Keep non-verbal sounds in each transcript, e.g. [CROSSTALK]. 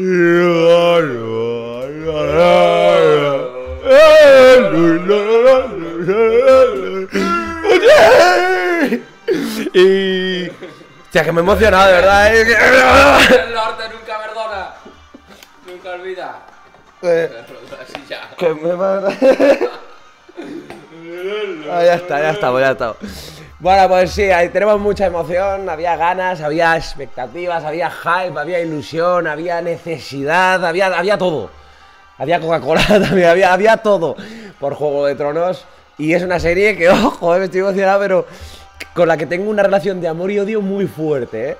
Y. ya que me he emocionado, de verdad. ¿eh? El norte nunca perdona. Nunca olvida. Eh, que me va. [LAUGHS] ya está, ya ya bueno, pues sí, ahí tenemos mucha emoción, había ganas, había expectativas, había hype, había ilusión, había necesidad, había, todo. Había Coca-Cola [LAUGHS] también, había, todo por Juego de Tronos. Y es una serie que, [LAUGHS] ojo, eh, me estoy emocionado, pero con la que tengo una relación de amor y odio muy fuerte, eh.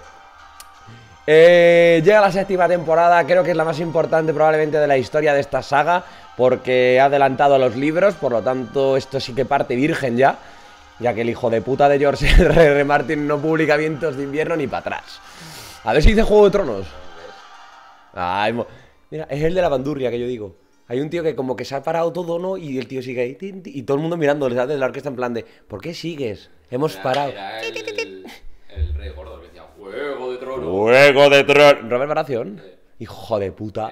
Eh, llega la séptima temporada, creo que es la más importante probablemente de la historia de esta saga, porque ha adelantado a los libros, por lo tanto esto sí que parte virgen ya ya que el hijo de puta de George [LAUGHS] R. R. Martin no publica Vientos de Invierno ni para atrás. A ver si dice Juego de Tronos. Ah, mira, es el de la bandurria que yo digo. Hay un tío que como que se ha parado todo, ¿no? Y el tío sigue ahí. y todo el mundo mirando desde la orquesta en plan de... ¿Por qué sigues? Hemos parado. el, rey gordo decía... ¡Juego de Tronos! ¡Juego de Tronos! Robert Baración. Hijo de puta.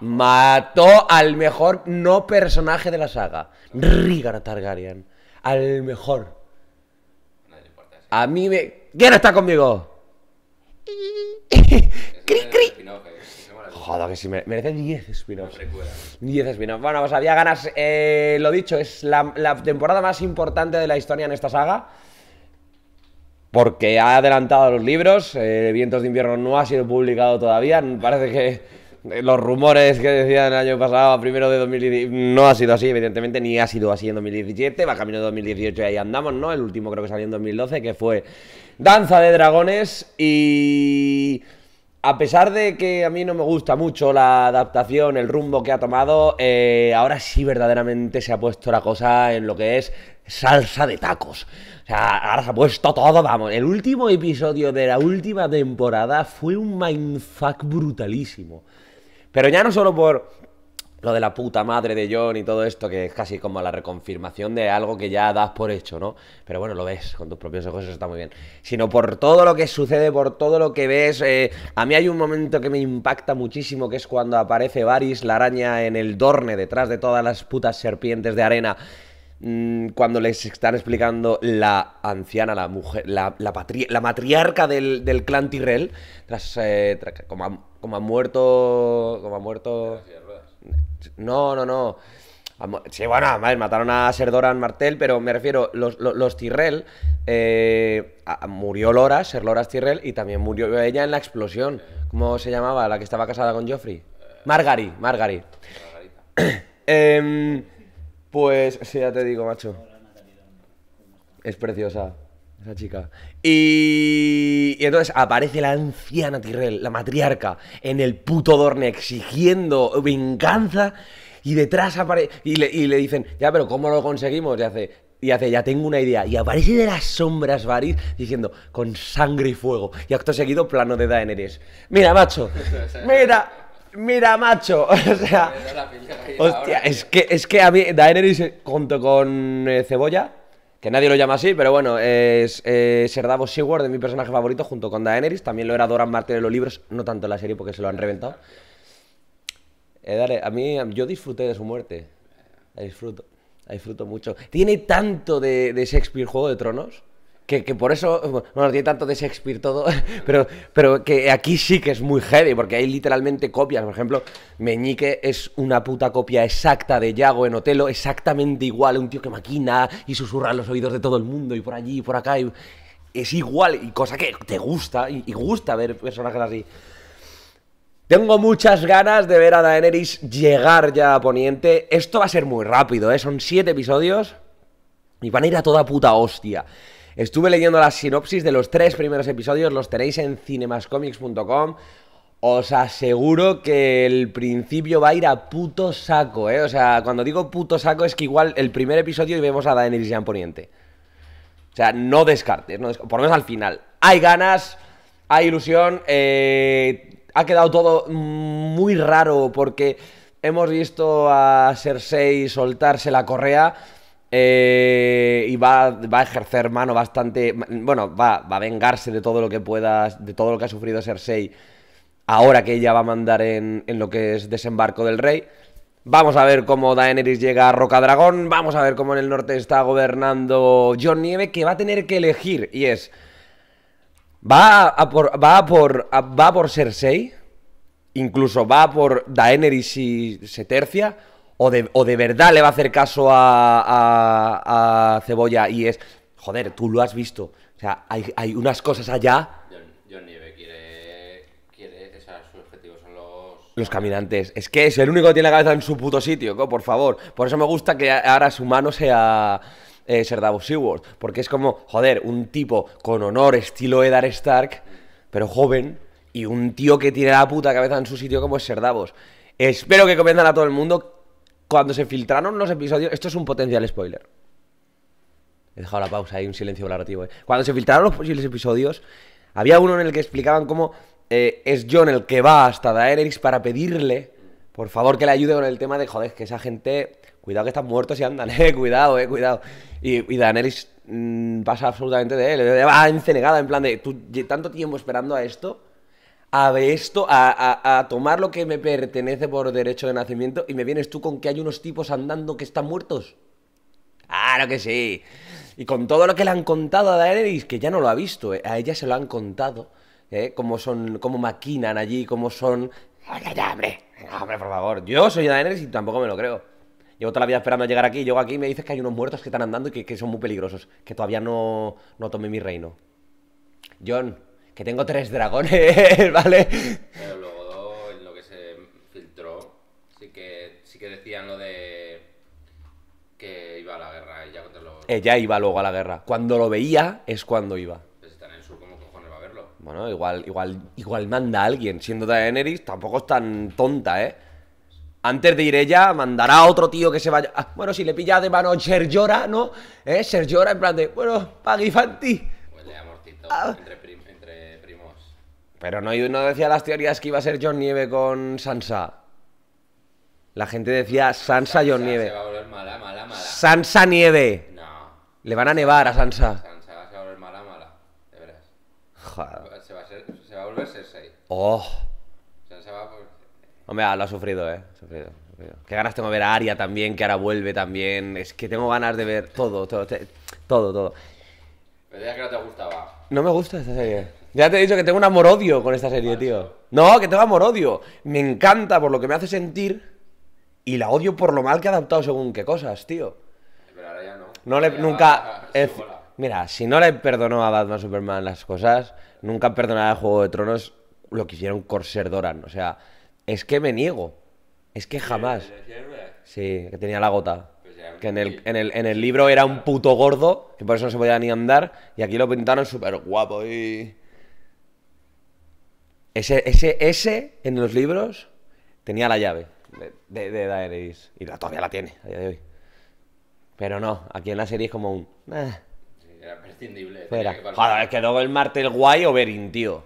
Mató al mejor no personaje de la saga. Rigar Targaryen. Al mejor. A mí me. ¿Quién está conmigo? [LAUGHS] cri, Joder, que si me, merece 10 spin-offs. 10 spin Bueno, pues había ganas. Eh, lo dicho, es la, temporada más importante de la historia en esta saga porque ha adelantado los libros. Eh, Vientos de invierno no ha sido publicado todavía. Parece que eh, los rumores que decían el año pasado, primero de 2017, no ha sido así, evidentemente, ni ha sido así en 2017, va camino de 2018 y ahí andamos, ¿no? El último creo que salió en 2012, que fue Danza de Dragones y... A pesar de que a mí no me gusta mucho la adaptación, el rumbo que ha tomado, eh, ahora sí verdaderamente se ha puesto la cosa en lo que es salsa de tacos. O sea, ahora se ha puesto todo, vamos. El último episodio de la última temporada fue un mindfuck brutalísimo. Pero ya no solo por lo de la puta madre de John y todo esto, que es casi como la reconfirmación de algo que ya das por hecho, ¿no? Pero bueno, lo ves con tus propios ojos, eso está muy bien. Sino por todo lo que sucede, por todo lo que ves. Eh, a mí hay un momento que me impacta muchísimo, que es cuando aparece Varys, la araña, en el dorne, detrás de todas las putas serpientes de arena mm, cuando les están explicando la anciana, la mujer, la, la, la matriarca del, clan Tyrell, tras, eh, como, ha, muerto, como ha muerto, no, no, no. Sí, bueno, mataron a Ser en Martel, pero me refiero, los, los, eh, murió Lora, Ser Loras Tyrell, y también murió ella en la explosión. ¿Cómo se llamaba? La que estaba casada con Joffrey. Margary, eh, Margary. [COUGHS] Em, pues, ya te digo, macho. Es preciosa esa chica. Y, entonces aparece la anciana Tyrell, la matriarca, en el puto Dorne exigiendo venganza. Y detrás aparece. Y le, dicen, ya, pero ¿cómo lo conseguimos? Y hace, y ya tengo una idea. Y aparece de las sombras Varys diciendo, con sangre y fuego. Y acto seguido, plano de Daenerys. Mira, macho. Mira. Mira, macho. [LAUGHS] O sea. es que, es que a mí Daenerys eh, junto con eh, Cebolla que nadie lo llama así, pero bueno, es eh, Davos Seward, de mi personaje favorito, junto con Daenerys. También lo era Doran Martel en los libros, no tanto en la serie porque se lo han reventado. Eh, dale, a mí, yo disfruté de su muerte. disfruto, disfruto mucho. Tiene tanto de, de Shakespeare, Juego de Tronos que, por eso, bueno, tiene tanto de Shakespeare todo, [LAUGHS] pero, pero que aquí sí que es muy heavy, porque hay literalmente copias. Por ejemplo, Meñique es una puta copia exacta de Yago en Otelo, exactamente igual, un tío que maquina y susurra en los oídos de todo el mundo, y por allí, y por acá, es igual, y cosa que te gusta, y, gusta ver personajes así. Tengo muchas ganas de ver a Daenerys llegar ya a Poniente. Esto va a ser muy rápido, ¿eh? Son siete episodios y van a ir a toda puta hostia. Estuve leyendo la sinopsis de los tres primeros episodios, los tenéis en cinemascomics.com. Os aseguro que el principio va a ir a puto saco, ¿eh? O sea, cuando digo puto saco es que igual el primer episodio y vemos a Daenerys en Poniente. O sea, no descartes, no descartes, por lo menos al final. Hay ganas, hay ilusión, eh, ha quedado todo muy raro porque hemos visto a Cersei soltarse la correa eh, y va, a ejercer mano bastante. Bueno, va, a vengarse de todo lo que pueda, De todo lo que ha sufrido Cersei. Ahora que ella va a mandar en, lo que es desembarco del rey. Vamos a ver cómo Daenerys llega a Rocadragón. Vamos a ver cómo en el norte está gobernando John Nieve. Que va a tener que elegir. Y es. Va a por. Va por. va por Cersei. Incluso va por Daenerys y se tercia o de, verdad le va a hacer caso a, a, a Cebolla y es, joder, tú lo has visto. O sea, hay, unas cosas allá. John, Nieve quiere, quiere que sea, sus objetivos son los... Los caminantes. Es que es el único que tiene la cabeza en su puto sitio, ¿co? por favor. Por eso me gusta que ahora su mano sea eh, Davos Seward. Porque es como, joder, un tipo con honor, estilo Eddard Stark, pero joven, y un tío que tiene la puta cabeza en su sitio como es Ser Davos. Espero que comentan a todo el mundo cuando se filtraron los episodios, esto es un potencial spoiler. He dejado la pausa, hay un silencio narrativo. Eh. Cuando se filtraron los posibles episodios, había uno en el que explicaban cómo eh, es John el que va hasta Daenerys para pedirle, por favor, que le ayude con el tema de, joder, que esa gente, cuidado que están muertos y andan, [LAUGHS] eh, cuidado, eh, cuidado. Y, Daenerys mm, pasa absolutamente de él, va encenegada, en plan de, tú tanto tiempo esperando a esto, a esto, a, a, a, tomar lo que me pertenece por derecho de nacimiento y me vienes tú con que hay unos tipos andando que están muertos. Claro que sí. Y con todo lo que le han contado a Daenerys, que ya no lo ha visto, eh, a ella se lo han contado, eh, cómo son, cómo maquinan allí, cómo son... ¡Hombre, hombre, por favor! Yo soy Daenerys y tampoco me lo creo. Llevo toda la vida esperando llegar aquí, llego aquí y me dices que hay unos muertos que están andando y que, que son muy peligrosos, que todavía no, no tomé mi reino. John, que tengo tres dragones, [LAUGHS] ¿vale? Pero luego en lo que se filtró, sí que, decían lo de que iba a la guerra, ella contra los... Ella eh, iba luego a la guerra. Cuando lo veía es cuando iba. Pues en el sur, ¿cómo cojones va a verlo? Bueno, igual, igual, igual manda a alguien. Siendo Daenerys, tampoco es tan tonta, ¿eh? Antes de ir ella, mandará a otro tío que se vaya... Ah, bueno, si le pilla de mano Ser llora, ¿no? ¿Eh? Ser llora en plan de... Bueno, Pagifanti. Pues le ah. entre pero no, decía las teorías que iba a ser John Nieve con Sansa. La gente decía Sansa, John Nieve. Se va a volver mala, mala, mala. Sansa Nieve. No. Le van a nevar a Sansa. Sansa se va a volver mala, mala. De veras. Joder. Se va a, ser, se a volver Cersei. Oh. Sansa va a Hombre, ah, lo ha sufrido, eh. Sufrido. Qué ganas tengo de ver a Aria también, que ahora vuelve también. Es que tengo ganas de ver todo, todo, todo, todo. Me que no te gustaba. No me gusta esta serie. Ya te he dicho que tengo un amor-odio con esta serie, tío. No, que tengo amor-odio. Me encanta por lo que me hace sentir y la odio por lo mal que ha adaptado según qué cosas, tío. Pero ahora ya no. No le, nunca... Es, mira, si no le perdonó a Batman Superman las cosas, nunca perdonará a Juego de Tronos lo que hicieron Corsair Doran. O sea, es que me niego. Es que jamás. Sí, que tenía la gota. Pues que en el, en, el, en el libro era un puto gordo, que por eso no se podía ni andar, y aquí lo pintaron súper guapo y... Ese, ese, en los libros tenía la llave de, Daenerys. Y la, todavía la tiene a día de hoy. Pero no, aquí en la serie es como un. Ah". era imprescindible. es que el Martel Guay o Berin, tío.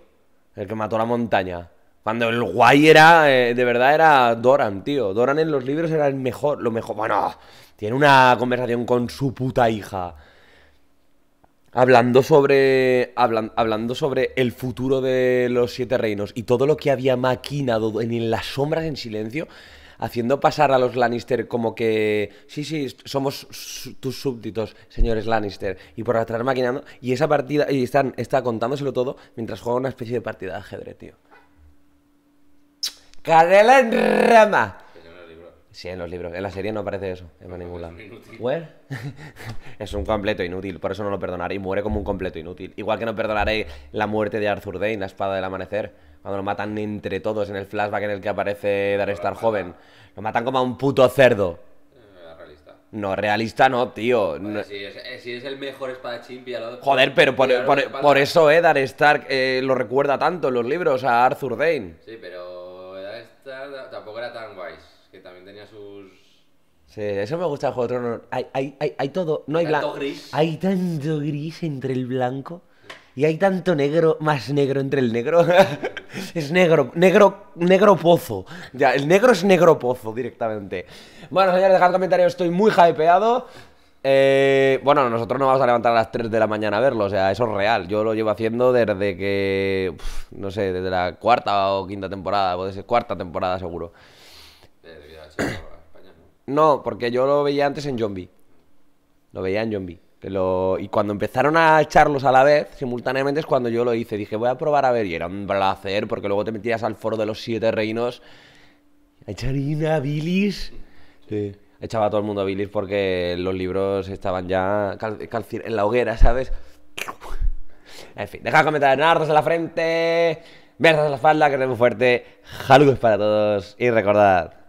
El que mató la montaña. Cuando el guay era, eh, de verdad, era Doran, tío. Doran en los libros era el mejor, lo mejor. Bueno, tiene una conversación con su puta hija. Hablando sobre, hablando sobre el futuro de los siete reinos y todo lo que había maquinado en, las sombras en silencio, haciendo pasar a los Lannister como que, sí, sí, somos tus súbditos, señores Lannister, y por atrás maquinando, y esa partida, y están, está contándoselo todo mientras juega una especie de partida de ajedrez, tío. ¡Cadela en rama. Sí, en los libros. En la serie no aparece eso, en [LAUGHS] es un completo inútil, por eso no lo perdonaré. Y muere como un completo inútil. Igual que no perdonaré la muerte de Arthur Dane, la espada del amanecer, cuando lo matan entre todos en el flashback en el que aparece Darestar joven. Lo matan como a un puto cerdo. Eh, no, realista no, tío. Eh, si, es, el mejor espadachín, Joder, pero por, eso eh, Stark eh, lo recuerda tanto en los libros a Arthur Dane. Sí, pero Eddard tampoco era tan guay que también tenía sus, Sí, eso me gusta el Juego de Tronos. Hay, hay, hay, hay todo. No hay blanco. Hay tanto gris entre el blanco. Y hay tanto negro, más negro entre el negro. [LAUGHS] es negro, negro, negro pozo. Ya, el negro es negro pozo directamente. Bueno, señores, dejad comentario estoy muy hypeado. Eh, bueno, nosotros no vamos a levantar a las 3 de la mañana a verlo, o sea, eso es real. Yo lo llevo haciendo desde que. no sé, desde la cuarta o quinta temporada, puede ser cuarta temporada seguro no. porque yo lo veía antes en B Lo veía en Zombie. Lo... Y cuando empezaron a echarlos a la vez, simultáneamente es cuando yo lo hice. Dije, voy a probar a ver. Y era un placer, porque luego te metías al foro de los siete reinos. A bilis. Echaba a todo el mundo a bilis porque los libros estaban ya en la hoguera, ¿sabes? En fin, dejad narros a la frente, besos a la falda que es muy fuerte. Saludos para todos y recordad.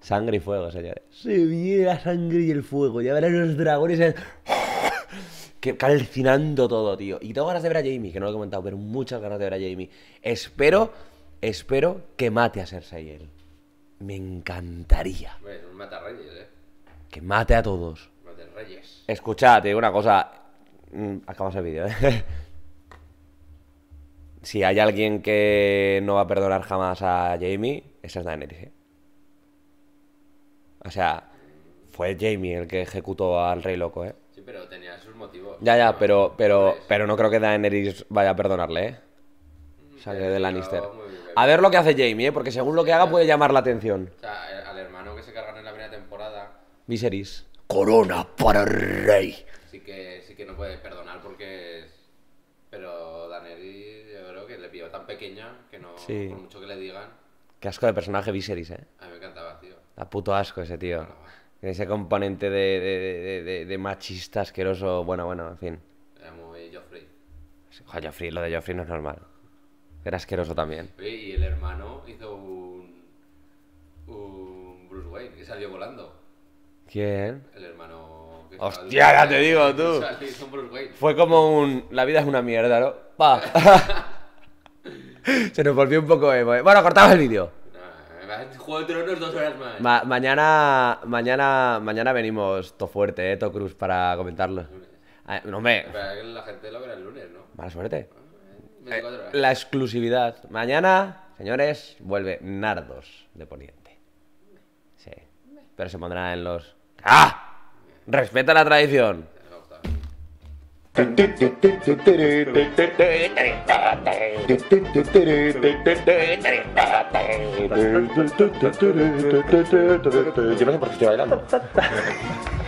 Sangre y fuego, señores. Se viene la sangre y el fuego. Ya verán los dragones. [LAUGHS] que calcinando todo, tío. Y tengo ganas de ver a Jamie, que no lo he comentado, pero muchas ganas de ver a Jamie. Espero, espero que mate a Cersei él. Me encantaría. Bueno, un mata reyes, eh. Que mate a todos. Mate reyes. Escuchad, digo eh, una cosa. Mm, acabamos el vídeo, eh. [LAUGHS] si hay alguien que no va a perdonar jamás a Jamie, esa es Daenerys, eh. O sea, fue Jamie el que ejecutó al Rey Loco, ¿eh? Sí, pero tenía sus motivos. Ya, ya, pero, pero, pero no creo que Daenerys vaya a perdonarle, ¿eh? Mm, Sale de Lannister. A ver lo que hace Jamie, ¿eh? Porque según lo que haga puede llamar la atención. O sea, al hermano que se cargaron en la primera temporada. Viserys. Corona para el rey. Sí que, sí que no puede perdonar porque es... Pero Daenerys yo creo que le pido tan pequeña que no... Sí. Por mucho que le digan... Qué asco de personaje Viserys, ¿eh? A mí me encantaba, tío. A puto asco ese tío. Ese componente de, de, machista asqueroso. Bueno, bueno, en fin. Era muy Joffrey. lo de Joffrey no es normal. Era asqueroso también. Y el hermano hizo un. un Bruce Wayne que salió volando. ¿Quién? El hermano. ¡Hostia, ya te digo tú! Fue como un. La vida es una mierda, ¿no? ¡Pa! [LAUGHS] [LAUGHS] Se nos volvió un poco emo. ¿eh? Bueno, cortamos el vídeo. Juego de Tronos, dos horas más. mañana, mañana, mañana venimos to fuerte, eh, to Cruz, para comentarlo. Ah, no, me la gente lo verá el lunes, ¿no? Mala suerte. Ah, eh, la exclusividad. Mañana, señores, vuelve Nardos de Poniente. Sí. Pero se pondrá en los. ¡Ah! Respeta la tradición. Yo no sé por qué estoy bailando. [LAUGHS]